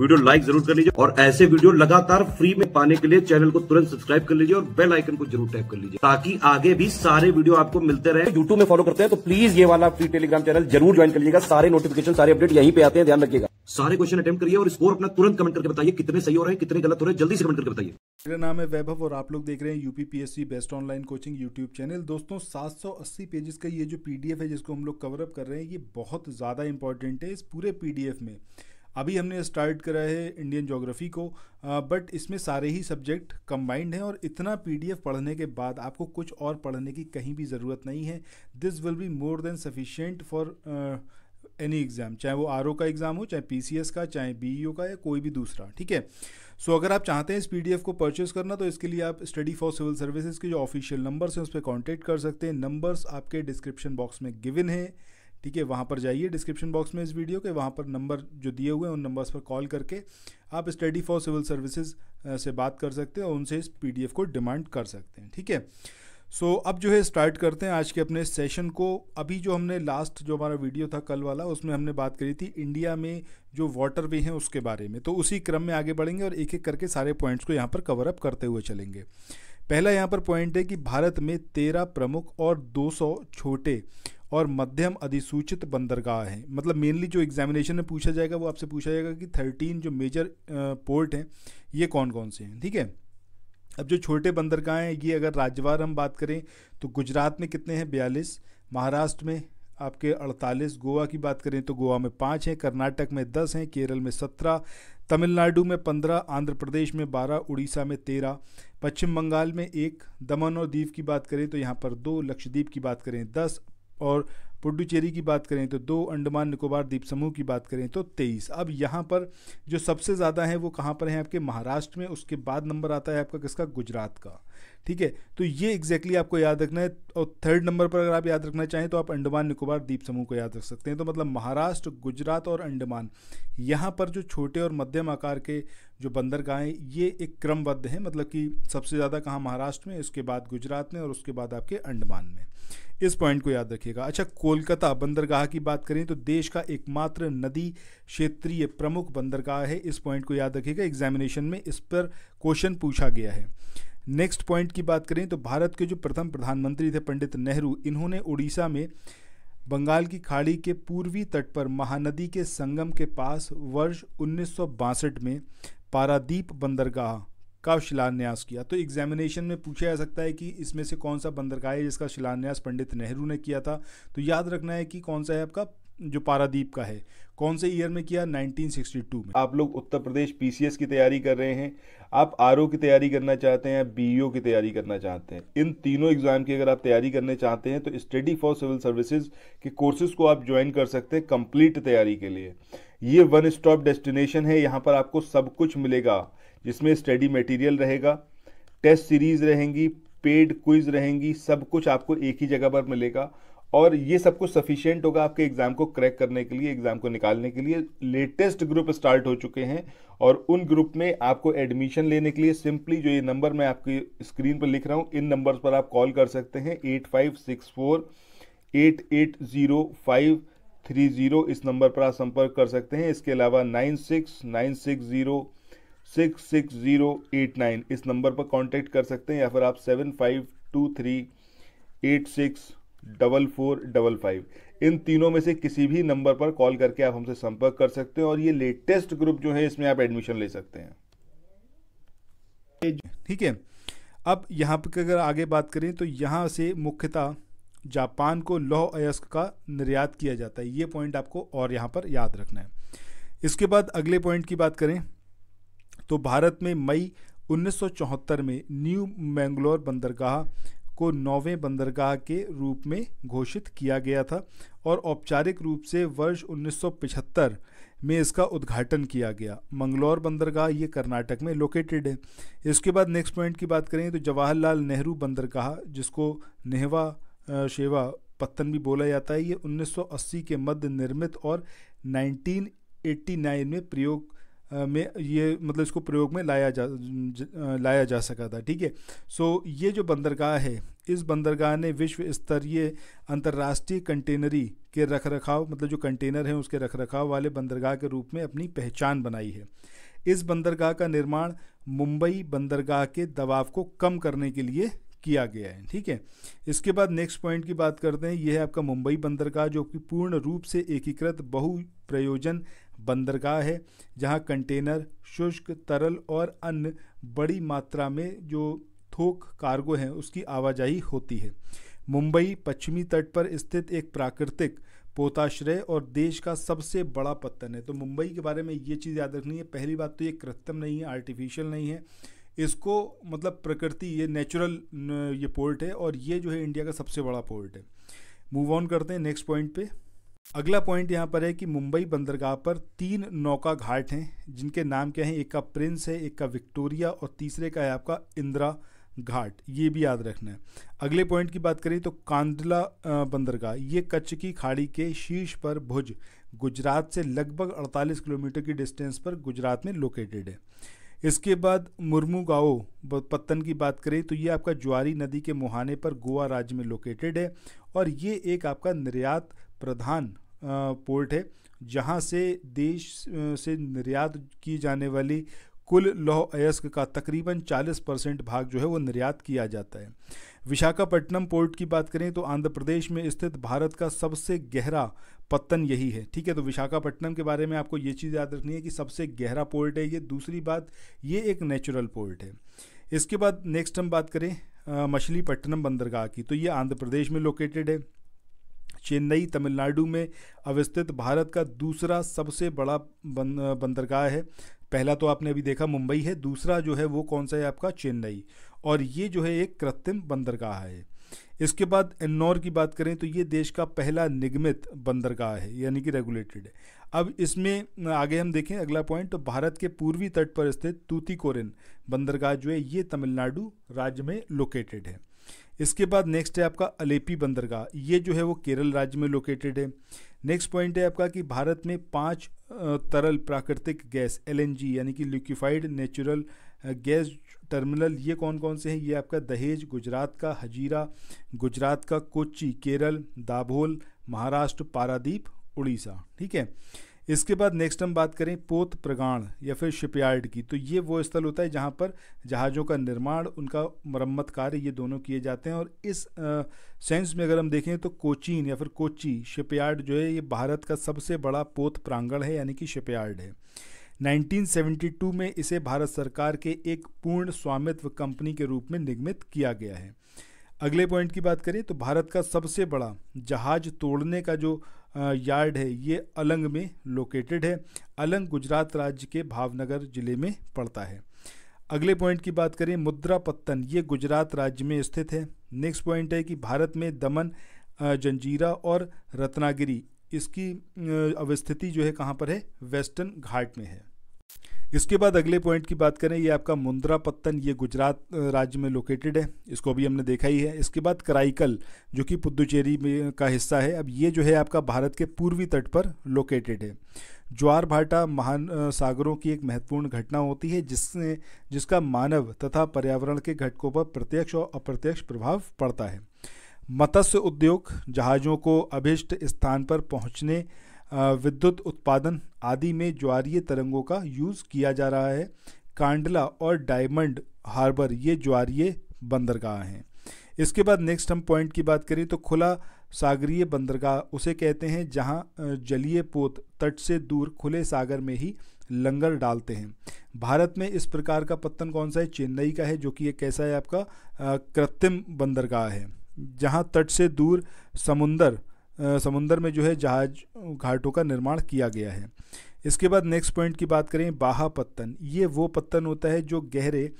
video like जरूर कर लीजिए और ऐसे वीडियो लगातार फ्री में पाने के लिए चैनल को तुरंत सब्सक्राइब कर लीजिए और बेल आइकन को जरूर टैप कर लीजिए ताकि आगे भी सारे वीडियो आपको मिलते रहे यूट्यूब में फॉलो करते हैं तो प्लीज ये वाला फ्री टेलीग्राम चैनल जरूर ज्वाइन कर लीजिएगा सारे नोटिफिकेशन सारे अपडेट यहीं पे आते हैं ध्यान रखिएगा सारे क्वेश्चन अटेम्प करिए और स्कोर अपना तुरंत कमेंट करके बताइए कितने सही हो रहे हैं कितने गलत हो रहे हैं जल्दी से कमेंट करके बताइए मेरा नाम है वैभव और आप लोग देख रहे हैं UPPSC best online coaching YouTube channel दोस्तों 780 पेजेस का ये जो पीडीएफ है जिसको हम लोग कवर अप कर रहे हैं ये बहुत ज़्यादा इंपॉर्टेंट है इस पूरे पीडीएफ में अभी हमने स्टार्ट करा है इंडियन जोग्राफ़ी को बट इसमें सारे ही सब्जेक्ट कंबाइंड हैं और इतना पीडीएफ पढ़ने के बाद आपको कुछ और पढ़ने की कहीं भी ज़रूरत नहीं है this will be more than sufficient for any exam चाहे वो आर का एग्ज़ाम हो चाहे पी का चाहे बी e का या कोई भी दूसरा ठीक है सो so, अगर आप चाहते हैं इस पी को परचेस करना तो इसके लिए आप स्टडी फॉर सिविल सर्विसेज के जो ऑफिशियल नंबर्स हैं उस पर कॉन्टेक्ट कर सकते हैं नंबर्स आपके डिस्क्रिप्शन बॉक्स में गिविन हैं ठीक है वहाँ पर जाइए डिस्क्रिप्शन बॉक्स में इस वीडियो के वहाँ पर नंबर जो दिए हुए हैं उन नंबर्स पर कॉल करके आप स्टडी फॉर सिविल सर्विसेज से बात कर सकते हैं और उनसे इस पी को डिमांड कर सकते हैं ठीक है सो so, अब जो है स्टार्ट करते हैं आज के अपने सेशन को अभी जो हमने लास्ट जो हमारा वीडियो था कल वाला उसमें हमने बात करी थी इंडिया में जो वाटर वे हैं उसके बारे में तो उसी क्रम में आगे बढ़ेंगे और एक एक करके सारे पॉइंट्स को यहाँ पर कवर अप करते हुए चलेंगे पहला यहाँ पर पॉइंट है कि भारत में तेरह प्रमुख और दो छोटे और मध्यम अधिसूचित बंदरगाह है मतलब मेनली जो एग्जामिनेशन में पूछा जाएगा वो आपसे पूछा जाएगा कि थर्टीन जो मेजर पोर्ट हैं ये कौन कौन से हैं ठीक है अब जो छोटे बंदरगाह हैं ये अगर राज्यवार हम बात करें तो गुजरात में कितने हैं बयालीस महाराष्ट्र में आपके 48 गोवा की बात करें तो गोवा में पाँच हैं कर्नाटक में दस हैं केरल में सत्रह तमिलनाडु में पंद्रह आंध्र प्रदेश में बारह उड़ीसा में तेरह पश्चिम बंगाल में एक दमन और दीव की बात करें तो यहाँ पर दो लक्षद्वीप की बात करें दस और पुडुचेरी की बात करें तो दो अंडमान निकोबार द्वीप समूह की बात करें तो तेईस अब यहाँ पर जो सबसे ज़्यादा है वो कहाँ पर है आपके महाराष्ट्र में उसके बाद नंबर आता है आपका किसका गुजरात का ठीक है तो ये एग्जैक्टली exactly आपको याद रखना है और थर्ड नंबर पर अगर आप याद रखना चाहें तो आप अंडमान निकोबार द्वीप समूह को याद रख सकते हैं तो मतलब महाराष्ट्र गुजरात और अंडमान यहाँ पर जो छोटे और मध्यम आकार के जो बंदरगाहें ये एक क्रमबद्ध हैं मतलब कि सबसे ज़्यादा कहाँ महाराष्ट्र में उसके बाद गुजरात में और उसके बाद आपके अंडमान में इस पॉइंट को याद रखिएगा अच्छा कोलकाता बंदरगाह की बात करें तो देश का एकमात्र नदी क्षेत्रीय प्रमुख बंदरगाह है इस पॉइंट को याद रखिएगा एग्जामिनेशन में इस पर क्वेश्चन पूछा गया है नेक्स्ट पॉइंट की बात करें तो भारत के जो प्रथम प्रधानमंत्री थे पंडित नेहरू इन्होंने उड़ीसा में बंगाल की खाड़ी के पूर्वी तट पर महानदी के संगम के पास वर्ष उन्नीस में पारादीप बंदरगाह का शिलान्यास किया तो एग्जामिनेशन में पूछा जा सकता है कि इसमें से कौन सा बंदरगाह है जिसका शिलान्यास पंडित नेहरू ने किया था तो याद रखना है कि कौन सा है आपका जो पारादीप का है कौन से ईयर में किया 1962 में आप लोग उत्तर प्रदेश पीसीएस की तैयारी कर रहे हैं आप आर की तैयारी करना चाहते हैं बीईओ e की तैयारी करना चाहते हैं इन तीनों एग्ज़ाम की अगर आप तैयारी करने चाहते हैं तो स्टडी फॉर सिविल सर्विसेज के कोर्सेज को आप ज्वाइन कर सकते हैं कंप्लीट तैयारी के लिए ये वन स्टॉप डेस्टिनेशन है यहाँ पर आपको सब कुछ मिलेगा जिसमें स्टडी मटेरियल रहेगा टेस्ट सीरीज रहेंगी पेड क्विज रहेंगी सब कुछ आपको एक ही जगह पर मिलेगा और ये सब कुछ सफिशियंट होगा आपके एग्ज़ाम को क्रैक करने के लिए एग्ज़ाम को निकालने के लिए लेटेस्ट ग्रुप स्टार्ट हो चुके हैं और उन ग्रुप में आपको एडमिशन लेने के लिए सिंपली जो ये नंबर मैं आपकी स्क्रीन पर लिख रहा हूँ इन नंबर्स पर आप कॉल कर सकते हैं eight five six four eight eight zero five three zero इस नंबर पर आप संपर्क कर सकते हैं इसके अलावा nine six nine six zero six six zero eight nine इस नंबर पर कांटेक्ट कर सकते हैं या फिर आप seven five two three eight six double four double five इन तीनों में से किसी भी नंबर पर कॉल करके आप हमसे संपर्क कर सकते हैं और ये लेटेस्ट ग्रुप जो है इसमें आप एडमिशन ले सकते हैं ठीक है अब यहाँ पर अगर आगे बात करें तो यहाँ से मुख्यतः जापान को लौह अयस्क का निर्यात किया जाता है ये पॉइंट आपको और यहाँ पर याद रखना है इसके बाद अगले पॉइंट की बात करें तो भारत में मई 1974 में न्यू मैंगलोर बंदरगाह को नौवें बंदरगाह के रूप में घोषित किया गया था और औपचारिक रूप से वर्ष 1975 में इसका उद्घाटन किया गया मंगलौर बंदरगाह ये कर्नाटक में लोकेटेड है इसके बाद नेक्स्ट पॉइंट की बात करें तो जवाहरलाल नेहरू बंदरगाह जिसको नेहवा शेवा पत्तन भी बोला जाता है ये 1980 के मध्य निर्मित और 1989 में प्रयोग में ये मतलब इसको प्रयोग में लाया जा, जा लाया जा सका था ठीक है सो ये जो बंदरगाह है इस बंदरगाह ने विश्व स्तरीय अंतर्राष्ट्रीय कंटेनरी के रख रखाव मतलब जो कंटेनर हैं उसके रख रखाव वाले बंदरगाह के रूप में अपनी पहचान बनाई है इस बंदरगाह का निर्माण मुंबई बंदरगाह के दबाव को कम करने के लिए किया गया है ठीक है इसके बाद नेक्स्ट पॉइंट की बात करते हैं यह है आपका मुंबई बंदरगाह जो कि पूर्ण रूप से एकीकृत बहु प्रयोजन बंदरगाह है जहां कंटेनर शुष्क तरल और अन्य बड़ी मात्रा में जो थोक कार्गो हैं उसकी आवाजाही होती है मुंबई पश्चिमी तट पर स्थित एक प्राकृतिक पोताश्रय और देश का सबसे बड़ा पत्तन है तो मुंबई के बारे में ये चीज़ याद रखनी है पहली बात तो ये कृत्रिम नहीं है आर्टिफिशियल नहीं है इसको मतलब प्रकृति ये नेचुरल ये पोर्ट है और ये जो है इंडिया का सबसे बड़ा पोर्ट है मूव ऑन करते हैं नेक्स्ट पॉइंट पे अगला पॉइंट यहाँ पर है कि मुंबई बंदरगाह पर तीन नौका घाट हैं जिनके नाम क्या हैं एक का प्रिंस है एक का विक्टोरिया और तीसरे का है आपका इंदिरा घाट ये भी याद रखना है अगले पॉइंट की बात करें तो कांडला बंदरगाह ये कच्छ की खाड़ी के शीर्ष पर भुज गुजरात से लगभग 48 किलोमीटर की डिस्टेंस पर गुजरात में लोकेटेड है इसके बाद मुर्मू गाओ पत्तन की बात करें तो ये आपका ज्वारी नदी के मुहाने पर गोवा राज्य में लोकेटेड है और ये एक आपका निर्यात प्रधान पोर्ट है जहाँ से देश से निर्यात की जाने वाली कुल लौह अयस्क का तकरीबन 40 परसेंट भाग जो है वो निर्यात किया जाता है विशाखापट्टनम पोर्ट की बात करें तो आंध्र प्रदेश में स्थित भारत का सबसे गहरा पत्तन यही है ठीक है तो विशाखापट्टनम के बारे में आपको ये चीज़ याद रखनी है कि सबसे गहरा पोर्ट है ये दूसरी बात ये एक नेचुरल पोर्ट है इसके बाद नेक्स्ट हम बात करें मछलीपट्टनम बंदरगाह की तो ये आंध्र प्रदेश में लोकेटेड है चेन्नई तमिलनाडु में अवस्थित भारत का दूसरा सबसे बड़ा बंदरगाह है पहला तो आपने अभी देखा मुंबई है दूसरा जो है वो कौन सा है आपका चेन्नई और ये जो है एक कृत्रिम बंदरगाह है इसके बाद इन्नौर की बात करें तो ये देश का पहला निगमित बंदरगाह है यानी कि रेगुलेटेड है अब इसमें आगे हम देखें अगला पॉइंट तो भारत के पूर्वी तट पर स्थित तूतीकोरिन बंदरगाह जो है ये तमिलनाडु राज्य में लोकेटेड है इसके बाद नेक्स्ट है आपका अलेपी बंदरगाह ये जो है वो केरल राज्य में लोकेटेड है नेक्स्ट पॉइंट है आपका कि भारत में पांच तरल प्राकृतिक गैस एलएनजी यानी कि लिक्विफाइड नेचुरल गैस टर्मिनल ये कौन कौन से हैं ये आपका दहेज गुजरात का हजीरा गुजरात का कोची केरल दाभोल महाराष्ट्र पारादीप उड़ीसा ठीक है इसके बाद नेक्स्ट हम बात करें पोत प्रगाण या फिर शिपयार्ड की तो ये वो स्थल होता है जहाँ पर जहाज़ों का निर्माण उनका मरम्मत कार्य ये दोनों किए जाते हैं और इस सेंस में अगर हम देखें तो कोचीन या फिर कोची शिपयार्ड जो है ये भारत का सबसे बड़ा पोत प्रांगण है यानी कि शिपयार्ड है 1972 में इसे भारत सरकार के एक पूर्ण स्वामित्व कंपनी के रूप में निगमित किया गया है अगले पॉइंट की बात करें तो भारत का सबसे बड़ा जहाज तोड़ने का जो यार्ड है ये अलंग में लोकेटेड है अलंग गुजरात राज्य के भावनगर जिले में पड़ता है अगले पॉइंट की बात करें मुद्रा पत्तन ये गुजरात राज्य में स्थित है नेक्स्ट पॉइंट है कि भारत में दमन जंजीरा और रत्नागिरी इसकी अवस्थिति जो है कहाँ पर है वेस्टर्न घाट में है इसके बाद अगले पॉइंट की बात करें ये आपका मुंद्रा पत्तन ये गुजरात राज्य में लोकेटेड है इसको अभी हमने देखा ही है इसके बाद कराइकल जो कि पुदुचेरी में का हिस्सा है अब ये जो है आपका भारत के पूर्वी तट पर लोकेटेड है ज्वार भाटा महान सागरों की एक महत्वपूर्ण घटना होती है जिसने जिसका मानव तथा पर्यावरण के घटकों पर प्रत्यक्ष और अप्रत्यक्ष प्रभाव पड़ता है मत्स्य उद्योग जहाज़ों को अभिष्ट स्थान पर पहुँचने विद्युत उत्पादन आदि में ज्वारीय तरंगों का यूज़ किया जा रहा है कांडला और डायमंड हार्बर ये ज्वारीय बंदरगाह हैं इसके बाद नेक्स्ट हम पॉइंट की बात करें तो खुला सागरीय बंदरगाह उसे कहते हैं जहां जलीय पोत तट से दूर खुले सागर में ही लंगर डालते हैं भारत में इस प्रकार का पत्तन कौन सा है चेन्नई का है जो कि ये कैसा है आपका कृत्रिम बंदरगाह है जहां तट से दूर समुंदर समुंदर में जो है जहाज घाटों का निर्माण किया गया है इसके बाद नेक्स्ट पॉइंट की बात करें बाहा पत्तन ये वो पत्तन होता है जो गहरे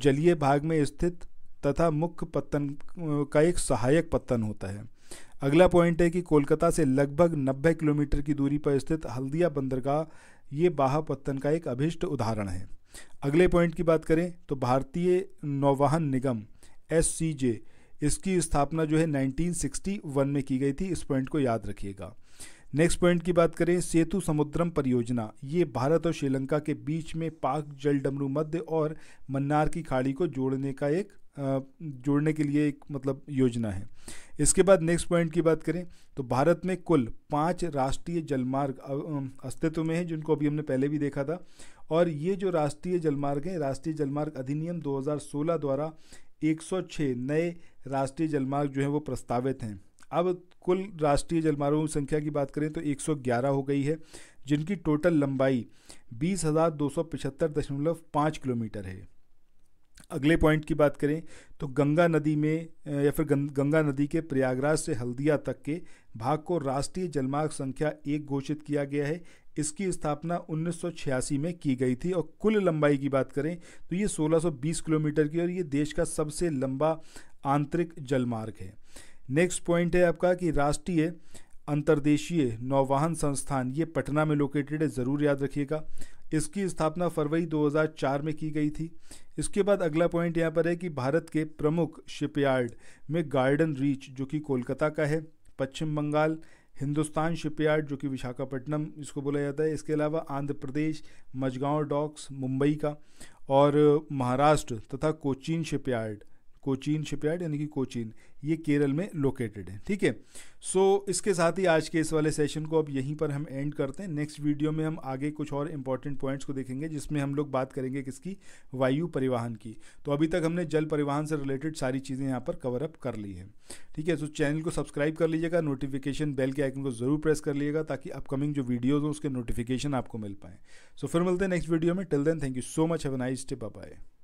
जलीय भाग में स्थित तथा मुख्य पत्तन का एक सहायक पत्तन होता है अगला पॉइंट है कि कोलकाता से लगभग 90 किलोमीटर की दूरी पर स्थित हल्दिया बंदरगाह ये बाहा पत्तन का एक अभिष्ट उदाहरण है अगले पॉइंट की बात करें तो भारतीय नौवाहन निगम एस इसकी स्थापना जो है 1961 में की गई थी इस पॉइंट को याद रखिएगा नेक्स्ट पॉइंट की बात करें सेतु समुद्रम परियोजना ये भारत और श्रीलंका के बीच में पाक जल डमरू मध्य और मन्नार की खाड़ी को जोड़ने का एक जोड़ने के लिए एक मतलब योजना है इसके बाद नेक्स्ट पॉइंट की बात करें तो भारत में कुल पांच राष्ट्रीय जलमार्ग अस्तित्व में है जिनको अभी हमने पहले भी देखा था और ये जो राष्ट्रीय जलमार्ग हैं राष्ट्रीय जलमार्ग अधिनियम 2016 द्वारा 106 नए राष्ट्रीय जलमार्ग जो हैं वो प्रस्तावित हैं अब कुल राष्ट्रीय जलमार्गों की संख्या की बात करें तो 111 हो गई है जिनकी टोटल लंबाई बीस किलोमीटर है अगले पॉइंट की बात करें तो गंगा नदी में या फिर गंगा नदी के प्रयागराज से हल्दिया तक के भाग को राष्ट्रीय जलमार्ग संख्या एक घोषित किया गया है इसकी स्थापना 1986 में की गई थी और कुल लंबाई की बात करें तो ये 1620 किलोमीटर की और ये देश का सबसे लंबा आंतरिक जलमार्ग है नेक्स्ट पॉइंट है आपका कि राष्ट्रीय अंतर्देशीय नौवाहन संस्थान ये पटना में लोकेटेड है ज़रूर याद रखिएगा इसकी स्थापना फरवरी 2004 में की गई थी इसके बाद अगला पॉइंट यहाँ पर है कि भारत के प्रमुख शिपयार्ड में गार्डन रीच जो कि कोलकाता का है पश्चिम बंगाल हिंदुस्तान शिपयार्ड जो कि विशाखापट्टनम इसको बोला जाता है इसके अलावा आंध्र प्रदेश मजगांव डॉक्स मुंबई का और महाराष्ट्र तथा कोचीन शिपयार्ड कोचीन शिपयार्ड यानी कि कोचीन ये केरल में लोकेटेड है ठीक है सो इसके साथ ही आज के इस वाले सेशन को अब यहीं पर हम एंड करते हैं नेक्स्ट वीडियो में हम आगे कुछ और इंपॉर्टेंट पॉइंट्स को देखेंगे जिसमें हम लोग बात करेंगे किसकी वायु परिवहन की तो अभी तक हमने जल परिवहन से रिलेटेड सारी चीज़ें यहाँ पर कवर अप कर ली है ठीक है सो चैनल को सब्सक्राइब कर लीजिएगा नोटिफिकेशन बेल के आइकन को ज़रूर प्रेस कर लीजिएगा ताकि अपकमिंग जो वीडियोज़ हों उसके नोटिफिकेशन आपको मिल पाएँ सो फिर मिलते हैं नेक्स्ट वीडियो में till then thank you so much have nice day bye